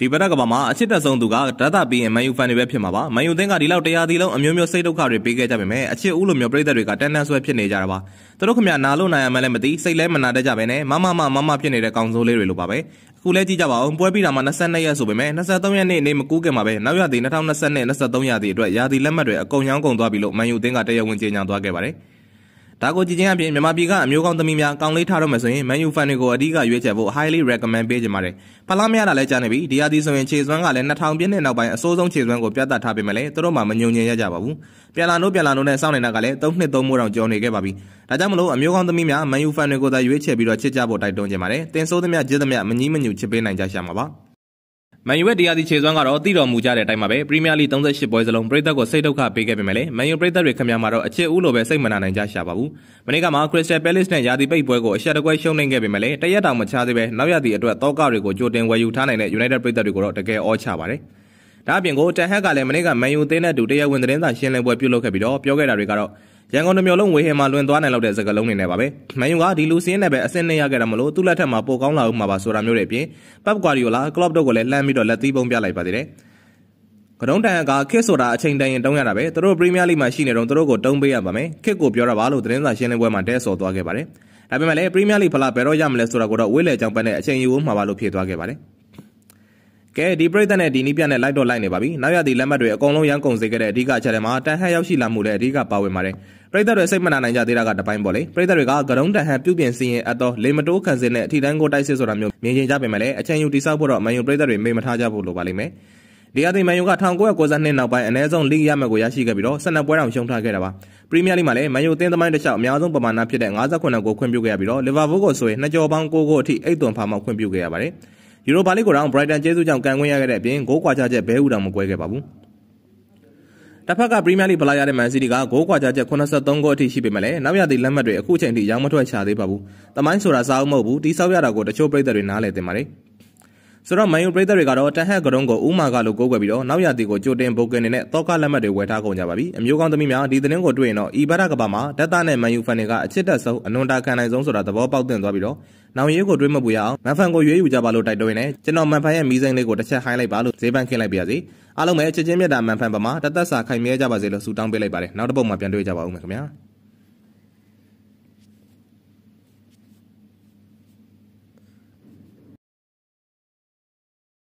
ဒီပရက်ကဘာမှာအချစ်တက်ဆုံးသူကဒသပီးရင်မန်ယူဖန်တွေပဲဖြစ်မှာပါမန်ယူသင်းကဒီလောက်တရားဒီလုံးအမျိုးမျိုးစိတ်ဒုက္ခတွေပေးခဲ့ကြပေမဲ့အချစ်ဦးလိုမျိုးပြိသက်တွေကတန်တန်ဆွဲဖြစ်နေကြတာပါသူတို့ခမနာလို့နိုင်ရမှလည်းမသိစိတ်လည်းမနာတတ်ကြပဲနဲ့မမမမမဖြစ်နေတဲ့ကောင်စိုးလေးတွေလိုပါပဲအခုလဲကြည့်ကြပါအောင်ပွဲပြီးတာမှ22ရက်ဆိုပေမဲ့23ရက်နေ့နေမကူးခင်မှာပဲနောက်ရသည့်2020နဲ့23ရာသီအတွက်ရာသီလက်မှတ်တွေအကုန်ရောင်းကုန်သွားပြီလို့မန်ယူသင်းကတရားဝင်ကြေညာသွားခဲ့ပါတယ်။ဒါကိုကြည့်ချင်းအပြင်မြန်မာပြည်ကအမျိုးကောင်းသမီးများကောင်းလေးထားတော့မယ်ဆိုရင် Man U fan တွေကိုအဓိကရွေးချယ်ဖို့ highly recommend ပေးကြပါတယ်။ဖလားမရတာလည်းကြားနေပြီ။ဒီဟာဒီဆိုရင်ခြေစွမ်းကလည်း2000ပြည့်နှစ်နောက်ပိုင်းအစိုးဆုံးခြေစွမ်းကိုပြသထားပေမဲ့လည်းသူတို့မှမညုံညင်ရကြပါဘူး။ပြန်လာနိုးပြန်လာနိုးနဲ့စောင့်နေတာကလည်း3နှစ်3မိုးတောင်ကျော်နေခဲ့ပါပြီ။ဒါကြောင့်မလို့အမျိုးကောင်းသမီးများ Man U fan တွေကိုသာရွေးချယ်ပြီးတော့ချစ်ကြဖို့တိုက်တွန်းကြပါတယ်။တင်ဆိုးသမျှကြစ်သမျှမငြီးမညူချစ်ပေးနိုင်ကြရှာမှာပါ။မန်ယူရဲ့တရားစီခြေစွမ်းကတော့သိတော်မူကြတဲ့အတိုင်းပါပဲပရီးမီးယားလိ38ပွဲစလုံးပရိသတ်ကိုစိတ်ဒုက္ခပေးခဲ့ပေမဲ့လည်းမန်ယူပရိသတ်တွေခင်ဗျာမှာတော့အချစ်ဦးလိုပဲစိတ်မနာနိုင်ကြရှာပါဘူးမနေ့ကမှ Crystal Palace နဲ့ယာတီပိတ်ပွဲကိုအရှက်တကွဲရှုံးနိုင်ခဲ့ပေမဲ့လည်းတရက်တောင်မချသေးပဲနောက်ရသည့်အတွက်တောကတွေကိုကြိုတင်ဝယ်ယူထားနိုင်တဲ့ United ပရိသတ်တွေကိုတော့တကယ်အောချပါတယ်ဒါအပြင်ကိုတန်ဟက်ကလည်းမနေ့ကမန်ယူအသင်းနဲ့အတူတရားဝင်သတင်းစာရှင်းလင်းပွဲပြုလုပ်ခဲ့ပြီးတော့ပြောခဲ့တာတွေကတော့ရန်ကုန်တစ်မြို့လုံးဝေဟင်မှာလွင်သွားနိုင်လောက်တဲ့စကလုံးတွေနဲ့ပါပဲမန်ယူကဒီလူစင်းနဲ့ပဲအဆင့်နဲ့ရခဲ့တာမလို့သူ့လက်ထက်မှာပိုကောင်းလာဦးမှာပါဆိုတာမျိုးတွေအပြင်ပပ်ကွာရီယိုလာကလော့တို့ကိုလည်းလှမ်းပြီးတော့လက်သီးပုံပြလိုက်ပါသေးတယ်ကတုံးတန်ကခစ်ဆိုတာအချိန်တိုင်ရင်တုံးရတာပဲသူတို့ပရီးမီးယားလိမှာရှိနေတော့သူတို့ကိုတုံးပေးရပါမယ်ခစ်ကိုပြောတာပါလို့သတင်းစာရှင်းလင်းပွဲမှာတဲဆော်သွားခဲ့ပါတယ်ဒါပေမဲ့လည်းပရီးမီးယားလိဖလားဘယ်တော့ရမလဲဆိုတာကိုတော့ဝေးလေကြောင်ပတ်နဲ့အချိန်ယူမှပါလို့ဖြေသွားခဲ့ပါတယ်ကဲဒီပြိသက်နဲ့ဒီနီးပြနဲ့လိုက်တော့လိုက်နေပါပြီနောက်ရသည့်လက်မှတ်တွေအကုန်လုံးရန်ကုန်စေခဲ့တဲ့အဓိကအချက်တွေမှာတန်ဟန်ရောက်ရှိလာမှုတဲ့အဓိကပါဝင်ပါတယ်ပြိသက်တွေစိတ်မနာနိုင်ကြသေးတာကတပိုင်းပေါ့လေပြိသက်တွေကကရုံးတန်ဟန်ပြုပြင်စီရင်အပ်သောလေမတိုးခံစင်နဲ့အထီတန်းကိုတိုက်စစ်ဆိုတာမျိုးမြင်ရင်ကြပင်မလဲအချင်ယူတိဆောက်ဖို့တော့မယုံပြိသက်တွေမေ့မထားကြဖို့လိုပါလိမ့်မယ်ဒီအသင်းမန်ယူက1992နောက်ပိုင်းအနည်းဆုံးလိရမက်ကိုရရှိခဲ့ပြီးတော့12ပွဲတောင်ရှုံးထားခဲ့တာပါပရီးမီးယားလိမှာလည်းမန်ယူအသင်းသမိုင်းတစ်လျှောက်အများဆုံးပမာဏဖြစ်တဲ့59ဂိုးခွင့်ပြုခဲ့ရပြီးတော့လီဗာပူးကိုဆိုရင်2ကြောပေါင်း6ဂိုးအထိ8သွင်းဖာမှခွင့်ပြုခဲ့ရပါတယ်ယူရိုပါလိကိုတော့ Brighton ကျေးဇူးကြောင့်ကန်ခွင့်ရခဲ့တဲ့အပြင်ဂိုးကွာခြားချက်ဘဲဦးတောင်မကွဲခဲ့ပါဘူးတစ်ဖက်က Premier League ဖလားရတဲ့ Man City ကဂိုးကွာခြားချက်83ဂိုးအထိရှိပေမဲ့လည်းနောက်ရသည့်လက်မှတ်တွေအခုချိန်ထိရောင်းမထွက်ချသေးပါဘူး။တမိုင်းဆိုတာစားအုပ်မဟုတ်ဘူး။တိဆောက်ရတာကိုတချို့ပရိသတ်တွေနားလည်တင်ပါတယ်။ဆိုတော့မန်ယူပြည်သက်တွေကတော့တဟက်ကရုံးကိုဥမာကလို့ကိုးကွယ်ပြီးတော့နောက်ရသည်ကိုကြိုတင်ဘိုကင်နေနဲ့တောကလက်မှတ်တွေဝယ်ထားကုန်ကြပါပြီအမျိုးကောင်းသမီးများဒီသတင်းကိုတွေ့ရင်တော့အီဘာရကဘာမှာဒက်တာနဲ့မန်ယူဖန်တွေကအချစ်တက်ဆုံးအနွန်တာခံနိုင်ဆုံးဆိုတာသဘောပေါက်သင့်သွားပြီးတော့နောင်ရေးကိုတွေးမပူရအောင်မန်ဖန်ကိုရွေးယူကြပါလို့တိုက်တွန်းနေကျွန်တော်မန်ဖန်ရဲ့မီးစိမ်းလေးကိုတစ်ချက်ဟိုင်းလိုက်ပါလို့ဈေးပန်းခင်းလိုက်ပါရစေအားလုံးပဲချစ်ချင်းမြတ်တာမန်ဖန်ပမာတသက်စာခိုင်မြဲကြပါစေလို့ဆုတောင်းပေးလိုက်ပါတယ်နောက်တစ်ပုတ်မှပြန်တွေ့ကြပါဦးမယ်ခင်ဗျာ